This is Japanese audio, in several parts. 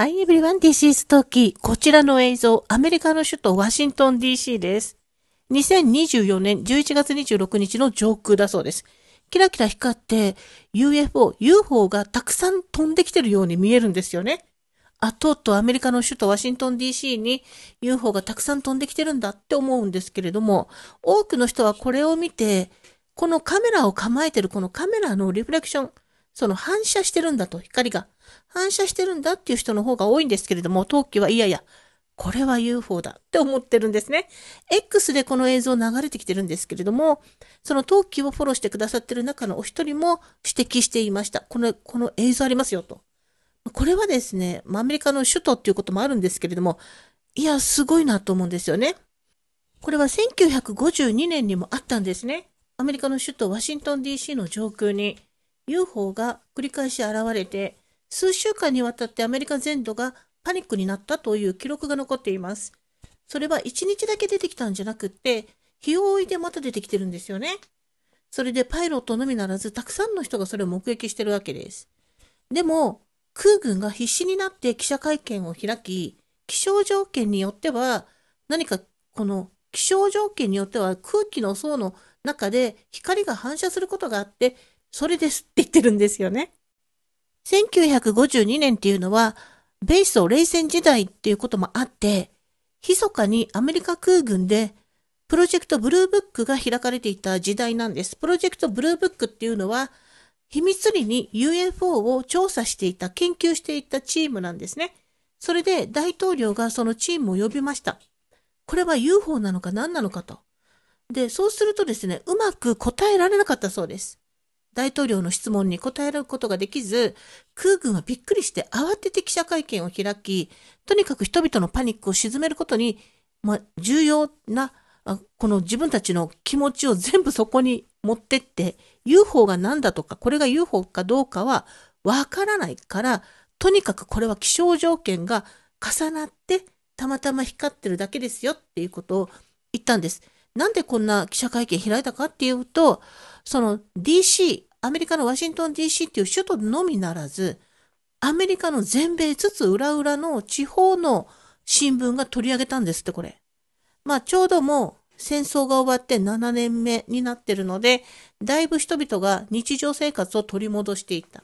Hi everyone, this is Toki. こちらの映像、アメリカの首都ワシントン DC です。2024年11月26日の上空だそうです。キラキラ光って UFO、UFO がたくさん飛んできてるように見えるんですよね。あ、とうとうアメリカの首都ワシントン DC に UFO がたくさん飛んできてるんだって思うんですけれども、多くの人はこれを見て、このカメラを構えてるこのカメラのリフレクション、その反射してるんだと、光が。反射してるんだっていう人の方が多いんですけれども、陶器はいやいや、これは UFO だって思ってるんですね。X でこの映像流れてきてるんですけれども、その陶器をフォローしてくださってる中のお一人も指摘していました。この、この映像ありますよと。これはですね、アメリカの首都っていうこともあるんですけれども、いや、すごいなと思うんですよね。これは1952年にもあったんですね。アメリカの首都ワシントン DC の上空に UFO が繰り返し現れて、数週間にわたってアメリカ全土がパニックになったという記録が残っています。それは1日だけ出てきたんじゃなくって、日を置いてまた出てきてるんですよね。それでパイロットのみならず、たくさんの人がそれを目撃してるわけです。でも、空軍が必死になって記者会見を開き、気象条件によっては、何かこの気象条件によっては空気の層の中で光が反射することがあって、それですって言ってるんですよね。1952年っていうのは、米ソ冷戦時代っていうこともあって、密かにアメリカ空軍でプロジェクトブルーブックが開かれていた時代なんです。プロジェクトブルーブックっていうのは、秘密裏に UFO を調査していた、研究していたチームなんですね。それで大統領がそのチームを呼びました。これは UFO なのか何なのかと。で、そうするとですね、うまく答えられなかったそうです。大統領の質問に答えることができず、空軍はびっくりして慌てて記者会見を開き、とにかく人々のパニックを鎮めることに、ま、重要な、この自分たちの気持ちを全部そこに持ってって、UFO が何だとか、これが UFO かどうかはわからないから、とにかくこれは気象条件が重なって、たまたま光ってるだけですよっていうことを言ったんです。なんでこんな記者会見開いたかっていうと、その DC アメリカのワシントン DC っていう首都のみならず、アメリカの全米つつ裏々の地方の新聞が取り上げたんですって、これ。まあ、ちょうどもう戦争が終わって7年目になってるので、だいぶ人々が日常生活を取り戻していった。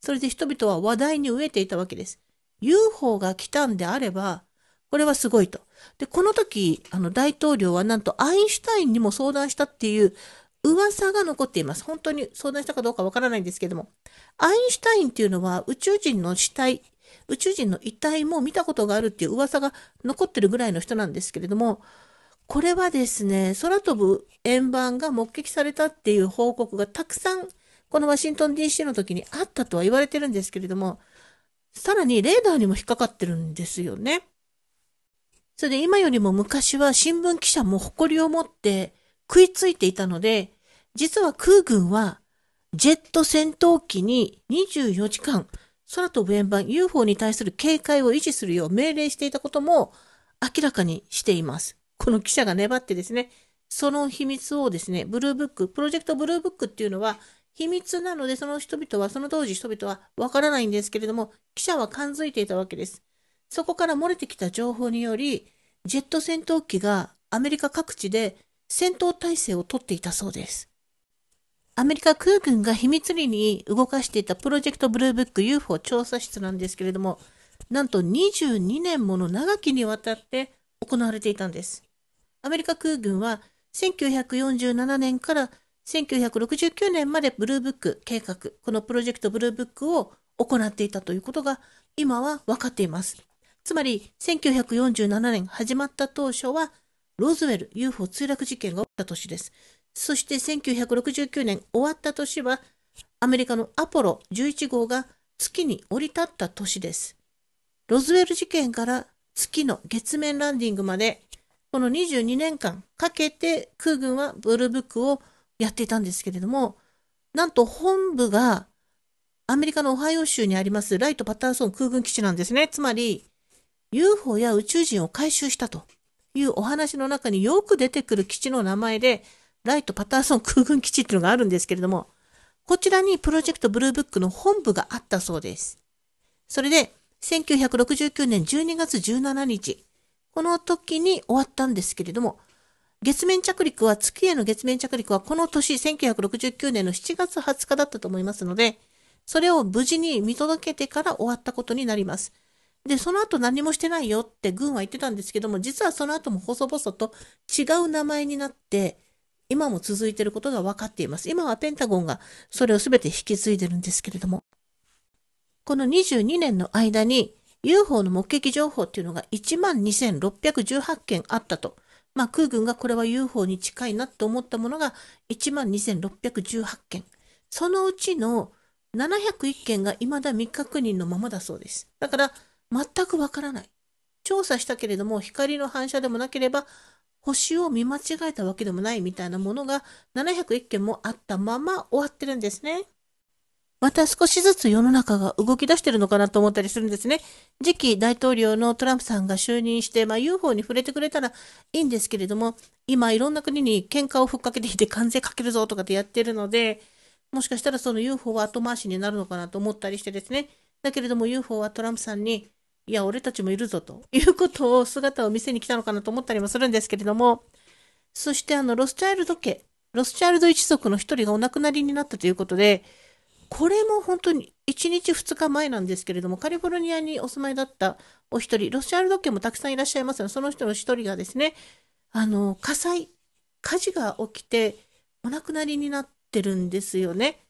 それで人々は話題に飢えていたわけです。UFO が来たんであれば、これはすごいと。で、この時、あの大統領はなんとアインシュタインにも相談したっていう噂が残っています。本当に相談したかどうかわからないんですけども。アインシュタインっていうのは宇宙人の死体、宇宙人の遺体も見たことがあるっていう噂が残ってるぐらいの人なんですけれども、これはですね、空飛ぶ円盤が目撃されたっていう報告がたくさん、このワシントン DC の時にあったとは言われてるんですけれども、さらにレーダーにも引っかかってるんですよね。それで今よりも昔は新聞記者も誇りを持って食いついていたので、実は空軍はジェット戦闘機に24時間空飛ぶ円盤 UFO に対する警戒を維持するよう命令していたことも明らかにしています。この記者が粘ってですね、その秘密をですね、ブルーブック、プロジェクトブルーブックっていうのは秘密なので、その人々は、その当時人々はわからないんですけれども、記者は感づいていたわけです。そこから漏れてきた情報により、ジェット戦闘機がアメリカ各地で戦闘態勢をとっていたそうです。アメリカ空軍が秘密裏に動かしていたプロジェクトブルーブック UFO 調査室なんですけれども、なんと22年もの長きにわたって行われていたんです。アメリカ空軍は1947年から1969年までブルーブック計画、このプロジェクトブルーブックを行っていたということが今は分かっています。つまり1947年始まった当初はローズウェル UFO 墜落事件が起きた年です。そして1969年終わった年はアメリカのアポロ11号が月に降り立った年です。ロズウェル事件から月の月面ランディングまでこの22年間かけて空軍はブルーブックをやっていたんですけれどもなんと本部がアメリカのオハイオ州にありますライト・パターソン空軍基地なんですね。つまり UFO や宇宙人を回収したというお話の中によく出てくる基地の名前でライトパターソン空軍基地っていうのがあるんですけれども、こちらにプロジェクトブルーブックの本部があったそうです。それで、1969年12月17日、この時に終わったんですけれども、月面着陸は、月への月面着陸はこの年1969年の7月20日だったと思いますので、それを無事に見届けてから終わったことになります。で、その後何もしてないよって軍は言ってたんですけども、実はその後も細々と違う名前になって、今も続いていることが分かっています。今はペンタゴンがそれを全て引き継いでるんですけれども、この22年の間に UFO の目撃情報っていうのが12,618件あったと。まあ、空軍がこれは UFO に近いなと思ったものが12,618件。そのうちの701件が未だ未確認のままだそうです。だから全くわからない。調査したけれども光の反射でもなければ星を見間違えたわけでもないみたいなものが701件もあったまま終わってるんですね。また少しずつ世の中が動き出してるのかなと思ったりするんですね。次期大統領のトランプさんが就任して、まあ、UFO に触れてくれたらいいんですけれども、今いろんな国に喧嘩をふっかけていて関税かけるぞとかってやってるので、もしかしたらその UFO は後回しになるのかなと思ったりしてですね。だけれども UFO はトランプさんにいや、俺たちもいるぞということを姿を見せに来たのかなと思ったりもするんですけれども、そしてあの、ロスチャイルド家、ロスチャイルド一族の一人がお亡くなりになったということで、これも本当に1日2日前なんですけれども、カリフォルニアにお住まいだったお一人、ロスチャイルド家もたくさんいらっしゃいますが、その人の一人がですね、あの、火災、火事が起きて、お亡くなりになってるんですよね。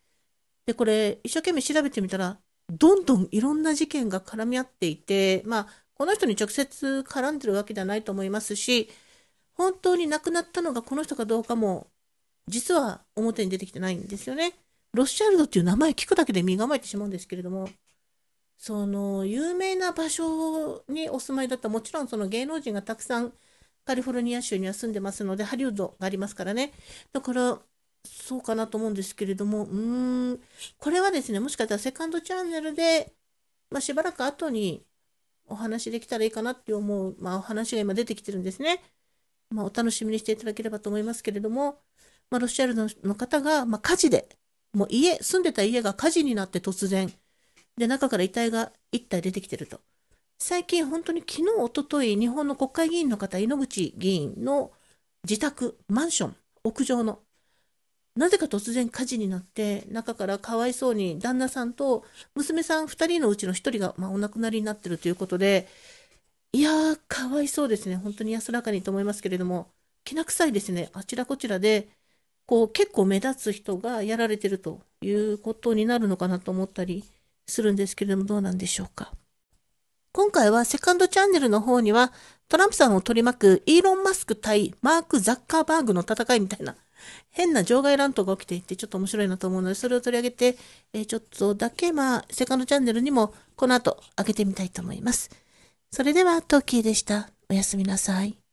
で、これ、一生懸命調べてみたら、どんどんいろんな事件が絡み合っていて、まあ、この人に直接絡んでるわけではないと思いますし、本当に亡くなったのがこの人かどうかも、実は表に出てきてないんですよね。ロシチャルドっていう名前聞くだけで身構えてしまうんですけれども、その有名な場所にお住まいだったもちろんその芸能人がたくさんカリフォルニア州には住んでますのでハリウッドがありますからねだからそうかなと思うんですけれども、うーん、これはですね、もしかしたらセカンドチャンネルで、まあ、しばらく後にお話できたらいいかなって思う、まあ、お話が今出てきてるんですね。まあ、お楽しみにしていただければと思いますけれども、まあ、ロシアルのの方が、まあ、火事で、もう家、住んでた家が火事になって突然、で、中から遺体が1体出てきてると。最近、本当に昨日、おととい、日本の国会議員の方、井ノ口議員の自宅、マンション、屋上のなぜか突然火事になって、中からかわいそうに旦那さんと娘さん2人のうちの1人が、まあ、お亡くなりになってるということで、いやー、かわいそうですね。本当に安らかにと思いますけれども、きな臭いですね。あちらこちらで、こう、結構目立つ人がやられてるということになるのかなと思ったりするんですけれども、どうなんでしょうか。今回はセカンドチャンネルの方には、トランプさんを取り巻くイーロン・マスク対マーク・ザッカーバーグの戦いみたいな変な場外乱闘が起きていて、ちょっと面白いなと思うので、それを取り上げて、えー、ちょっとだけ、まあ、セカンドチャンネルにも、この後、上げてみたいと思います。それでは、トッキーでした。おやすみなさい。